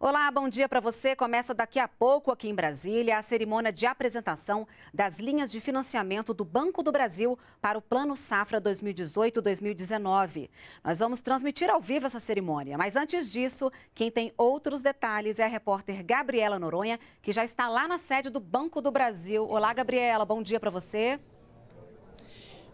Olá, bom dia para você. Começa daqui a pouco aqui em Brasília a cerimônia de apresentação das linhas de financiamento do Banco do Brasil para o Plano Safra 2018-2019. Nós vamos transmitir ao vivo essa cerimônia, mas antes disso, quem tem outros detalhes é a repórter Gabriela Noronha, que já está lá na sede do Banco do Brasil. Olá, Gabriela, bom dia para você.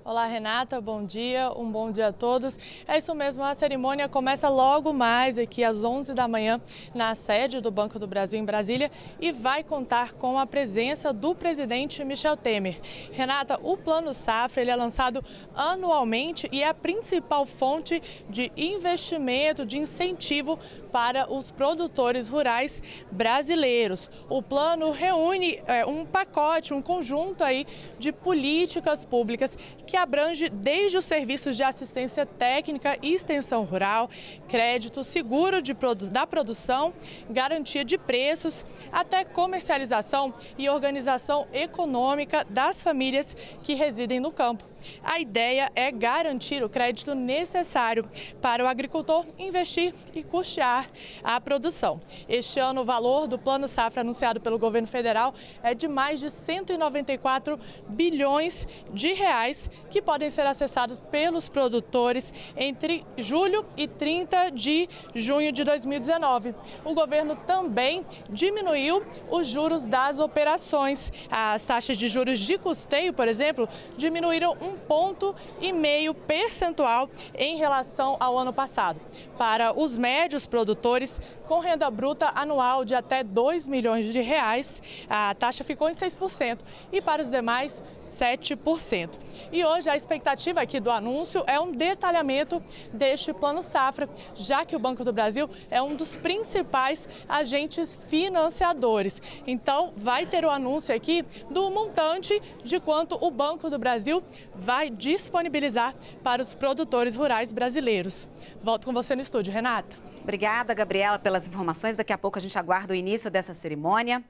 Olá, Renata, bom dia, um bom dia a todos. É isso mesmo, a cerimônia começa logo mais aqui às 11 da manhã na sede do Banco do Brasil em Brasília e vai contar com a presença do presidente Michel Temer. Renata, o Plano Safra ele é lançado anualmente e é a principal fonte de investimento, de incentivo para os produtores rurais brasileiros. O plano reúne é, um pacote, um conjunto aí de políticas públicas que que abrange desde os serviços de assistência técnica e extensão rural, crédito, seguro de, da produção, garantia de preços, até comercialização e organização econômica das famílias que residem no campo. A ideia é garantir o crédito necessário para o agricultor investir e custear a produção. Este ano, o valor do Plano Safra anunciado pelo governo federal é de mais de 194 bilhões de reais que podem ser acessados pelos produtores entre julho e 30 de junho de 2019. O governo também diminuiu os juros das operações. As taxas de juros de custeio, por exemplo, diminuíram um ponto e meio percentual em relação ao ano passado. Para os médios produtores, com renda bruta anual de até 2 milhões de reais, a taxa ficou em 6% e para os demais 7%. E hoje a expectativa aqui do anúncio é um detalhamento deste plano safra, já que o Banco do Brasil é um dos principais agentes financiadores. Então, vai ter o anúncio aqui do montante de quanto o Banco do Brasil vai disponibilizar para os produtores rurais brasileiros. Volto com você no estúdio, Renata. Obrigada, Gabriela, pelas informações. Daqui a pouco a gente aguarda o início dessa cerimônia.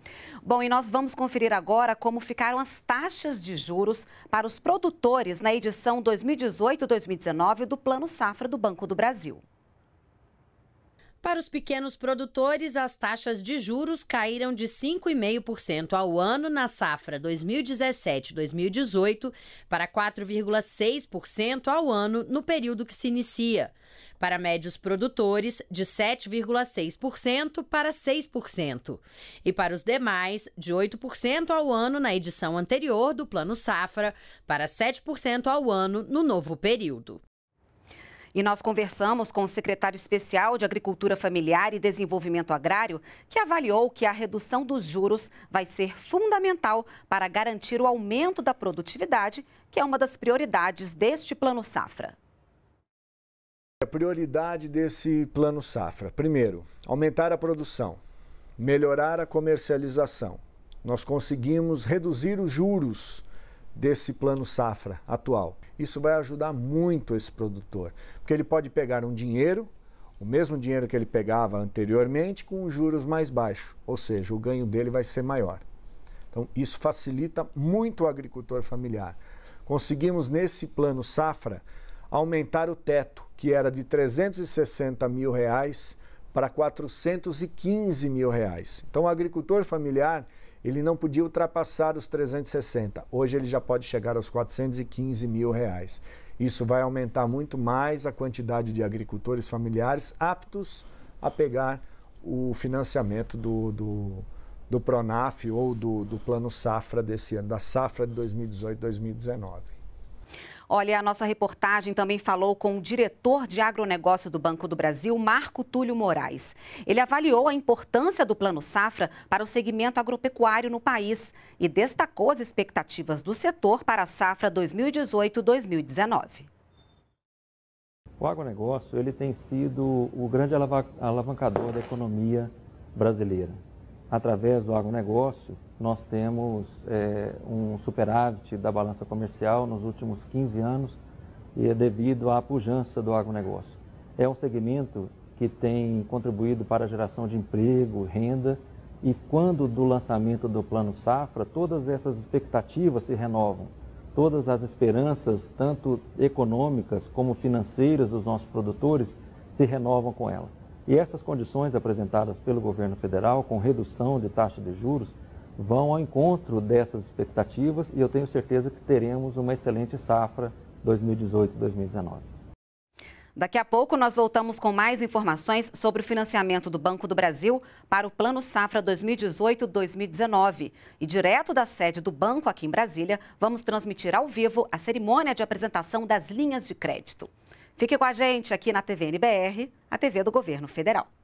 Bom, e nós vamos conferir agora como ficaram as taxas de juros para os produtores na edição 2018-2019 do Plano Safra do Banco do Brasil. Para os pequenos produtores, as taxas de juros caíram de 5,5% ao ano na safra 2017-2018 para 4,6% ao ano no período que se inicia. Para médios produtores, de 7,6% para 6%. E para os demais, de 8% ao ano na edição anterior do Plano Safra para 7% ao ano no novo período. E nós conversamos com o secretário especial de Agricultura Familiar e Desenvolvimento Agrário, que avaliou que a redução dos juros vai ser fundamental para garantir o aumento da produtividade, que é uma das prioridades deste Plano Safra. A prioridade desse Plano Safra: primeiro, aumentar a produção, melhorar a comercialização. Nós conseguimos reduzir os juros desse plano safra atual. Isso vai ajudar muito esse produtor, porque ele pode pegar um dinheiro, o mesmo dinheiro que ele pegava anteriormente, com juros mais baixos, ou seja, o ganho dele vai ser maior. Então, isso facilita muito o agricultor familiar. Conseguimos, nesse plano safra, aumentar o teto, que era de 360 mil reais para 415 mil reais. Então, o agricultor familiar ele não podia ultrapassar os 360. Hoje ele já pode chegar aos 415 mil reais. Isso vai aumentar muito mais a quantidade de agricultores familiares aptos a pegar o financiamento do, do, do PRONAF ou do, do Plano Safra desse ano, da safra de 2018-2019. Olha, a nossa reportagem também falou com o diretor de agronegócio do Banco do Brasil, Marco Túlio Moraes. Ele avaliou a importância do Plano Safra para o segmento agropecuário no país e destacou as expectativas do setor para a safra 2018-2019. O agronegócio ele tem sido o grande alavancador da economia brasileira. Através do agronegócio, nós temos é, um superávit da balança comercial nos últimos 15 anos e é devido à pujança do agronegócio. É um segmento que tem contribuído para a geração de emprego, renda, e quando do lançamento do Plano Safra, todas essas expectativas se renovam, todas as esperanças, tanto econômicas como financeiras dos nossos produtores, se renovam com ela. E essas condições apresentadas pelo governo federal, com redução de taxa de juros, vão ao encontro dessas expectativas e eu tenho certeza que teremos uma excelente safra 2018-2019. Daqui a pouco nós voltamos com mais informações sobre o financiamento do Banco do Brasil para o Plano Safra 2018-2019. E direto da sede do banco aqui em Brasília, vamos transmitir ao vivo a cerimônia de apresentação das linhas de crédito. Fique com a gente aqui na TVNBR, a TV do Governo Federal.